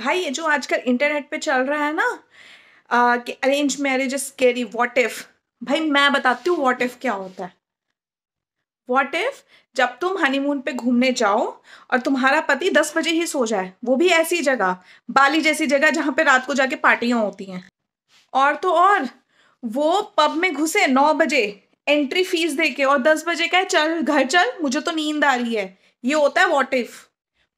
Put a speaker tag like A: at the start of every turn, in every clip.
A: भाई ये जो आजकल इंटरनेट पे चल रहा है ना कि arrange marriage is carry what if भाई मैं बताती हूँ वॉट इफ क्या होता है वॉट इफ जब तुम हनीमून पे घूमने जाओ और तुम्हारा पति दस बजे ही सो जाए वो भी ऐसी जगह बाली जैसी जगह जहाँ पे रात को जाके पार्टियाँ होती हैं और तो और वो पब में घुसे नौ बजे एंट्री फीस दे के और दस बजे का चल घर चल मुझे तो नींद आ रही है ये होता है वॉट इफ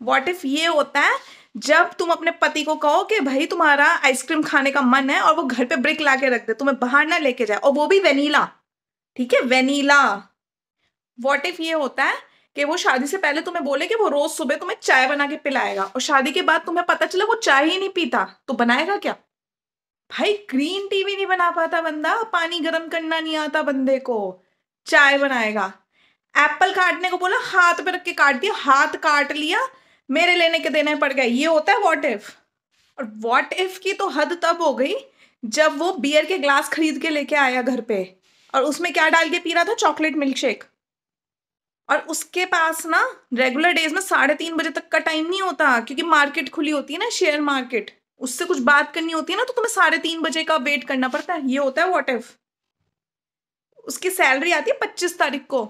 A: वॉट इफ ये होता है जब तुम अपने पति को कहो कि भाई तुम्हारा आइसक्रीम खाने का मन है और वो घर पे ब्रिक ला के रख दे तुम्हें बाहर ना लेके जाए और वो भी वेनीला ठीक है वेनीला वॉट इफ ये होता है कि वो शादी से पहले तुम्हें बोले कि वो रोज सुबह तुम्हें चाय बना के पिलाएगा और शादी के बाद तुम्हें पता चला वो चाय ही नहीं पीता तो बनाएगा क्या भाई ग्रीन टी भी नहीं बना पाता बंदा पानी गर्म करना नहीं आता बंदे को चाय बनाएगा एप्पल काटने को बोला हाथ पे रख के काट दिया हाथ काट लिया मेरे लेने के देने पड़ गए ये होता है वॉट इफ और वॉट इफ की तो हद तब हो गई जब वो बियर के ग्लास खरीद के लेके आया घर पे और उसमें क्या डाल के पी रहा था चॉकलेट मिल्क शेक और उसके पास ना रेगुलर डेज में साढ़े तीन बजे तक का टाइम नहीं होता क्योंकि मार्केट खुली होती है ना शेयर मार्केट उससे कुछ बात करनी होती है ना तो तुम्हें साढ़े तीन बजे का वेट करना पड़ता है ये होता है वॉट इफ उसकी सैलरी आती है पच्चीस तारीख को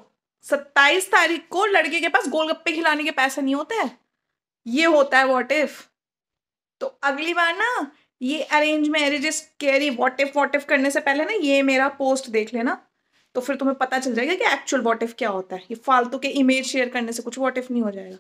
A: सत्ताईस तारीख को लड़के के पास गोलगप्पे खिलाने के पैसे नहीं होते हैं ये होता है वॉट इफ तो अगली बार ना ये arrange marriages carry what if what if करने से पहले ना ये मेरा पोस्ट देख लेना तो फिर तुम्हें पता चल जाएगा कि एक्चुअल वॉट इफ क्या होता है ये फालतू के इमेज शेयर करने से कुछ वॉट इफ नहीं हो जाएगा